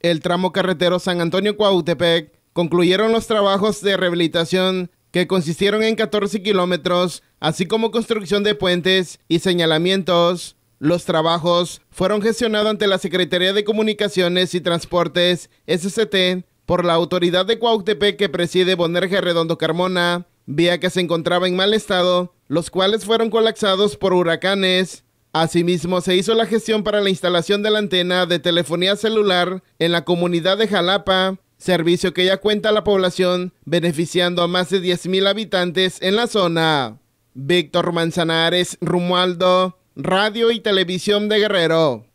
el tramo carretero San Antonio-Cuautepec, concluyeron los trabajos de rehabilitación que consistieron en 14 kilómetros, así como construcción de puentes y señalamientos. Los trabajos fueron gestionados ante la Secretaría de Comunicaciones y Transportes, SCT, por la autoridad de Cuautepec que preside Bonerje Redondo Carmona, vía que se encontraba en mal estado, los cuales fueron colapsados por huracanes. Asimismo, se hizo la gestión para la instalación de la antena de telefonía celular en la comunidad de Jalapa, servicio que ya cuenta la población, beneficiando a más de 10.000 habitantes en la zona. Víctor Manzanares Rumualdo, Radio y Televisión de Guerrero.